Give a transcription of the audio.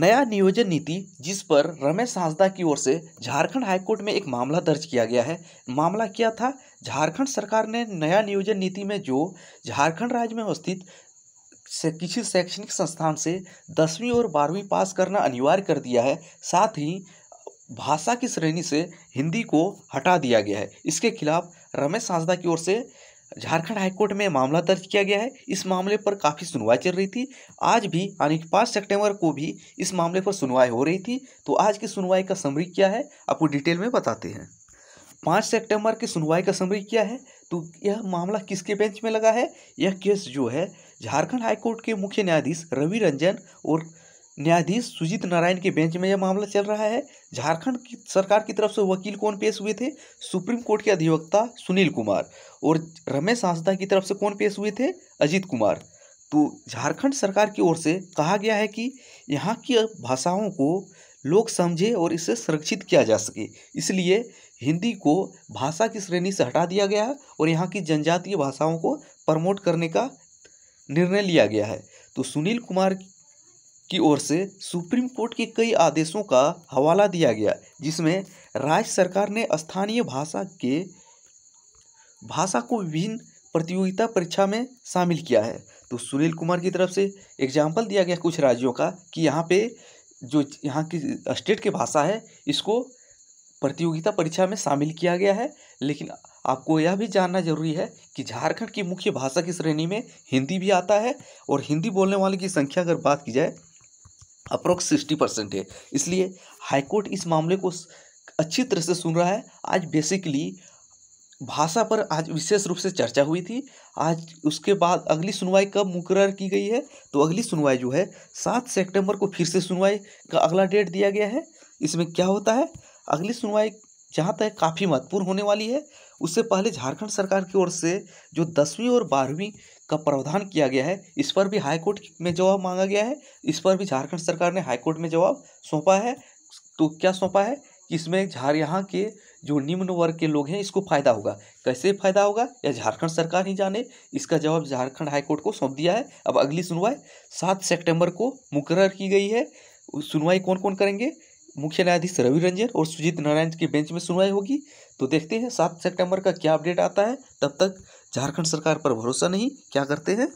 नया नियोजन नीति जिस पर रमेश हांसदा की ओर से झारखंड हाईकोर्ट में एक मामला दर्ज किया गया है मामला क्या था झारखंड सरकार ने नया नियोजन नीति में जो झारखंड राज्य में अवस्थित से किसी शैक्षणिक संस्थान से दसवीं और बारहवीं पास करना अनिवार्य कर दिया है साथ ही भाषा की श्रेणी से हिंदी को हटा दिया गया है इसके खिलाफ रमेश सांसदा की ओर से झारखंड हाईकोर्ट में मामला दर्ज किया गया है इस मामले पर काफ़ी सुनवाई चल रही थी आज भी यानी कि पाँच सेप्टेम्बर को भी इस मामले पर सुनवाई हो रही थी तो आज की सुनवाई का समरी क्या है आपको डिटेल में बताते हैं पाँच सेप्टेम्बर की सुनवाई का समरी क्या है तो यह मामला किसके बेंच में लगा है यह केस जो है झारखंड हाईकोर्ट के मुख्य न्यायाधीश रवि रंजन और न्यायाधीश सुजीत नारायण के बेंच में यह मामला चल रहा है झारखंड की सरकार की तरफ से वकील कौन पेश हुए थे सुप्रीम कोर्ट के अधिवक्ता सुनील कुमार और रमेश हांसदा की तरफ से कौन पेश हुए थे अजीत कुमार तो झारखंड सरकार की ओर से कहा गया है कि यहाँ की भाषाओं को लोग समझे और इसे संरक्षित किया जा सके इसलिए हिंदी को भाषा की श्रेणी से हटा दिया गया है और यहाँ की जनजातीय भाषाओं को प्रमोट करने का निर्णय लिया गया है तो सुनील कुमार की ओर से सुप्रीम कोर्ट के कई आदेशों का हवाला दिया गया जिसमें राज्य सरकार ने स्थानीय भाषा के भाषा को विभिन्न प्रतियोगिता परीक्षा में शामिल किया है तो सुनील कुमार की तरफ से एग्जाम्पल दिया गया कुछ राज्यों का कि यहाँ पे जो यहाँ की स्टेट की भाषा है इसको प्रतियोगिता परीक्षा में शामिल किया गया है लेकिन आपको यह भी जानना जरूरी है कि झारखंड की मुख्य भाषा की श्रेणी में हिंदी भी आता है और हिंदी बोलने वाले की संख्या अगर बात की जाए अप्रोक्स सिक्सटी परसेंट है इसलिए हाईकोर्ट इस मामले को अच्छी तरह से सुन रहा है आज बेसिकली भाषा पर आज विशेष रूप से चर्चा हुई थी आज उसके बाद अगली सुनवाई कब मुकर की गई है तो अगली सुनवाई जो है सात सितंबर को फिर से सुनवाई का अगला डेट दिया गया है इसमें क्या होता है अगली सुनवाई जहाँ तक काफ़ी महत्वपूर्ण होने वाली है उससे पहले झारखंड सरकार की ओर से जो दसवीं और बारहवीं का प्रावधान किया गया है इस पर भी हाईकोर्ट में जवाब मांगा गया है इस पर भी झारखंड सरकार ने हाईकोर्ट में जवाब सौंपा है तो क्या सौंपा है कि इसमें झार यहाँ के जो निम्न वर्ग के लोग हैं इसको फायदा होगा कैसे फायदा होगा या झारखंड सरकार ही जाने इसका जवाब झारखंड हाईकोर्ट को सौंप दिया है अब अगली सुनवाई सात सेप्टेम्बर को मुकर की गई है सुनवाई कौन कौन करेंगे मुख्य न्यायाधीश रवि रंजन और सुजीत नारायण की बेंच में सुनवाई होगी तो देखते हैं सात सितंबर का क्या अपडेट आता है तब तक झारखंड सरकार पर भरोसा नहीं क्या करते हैं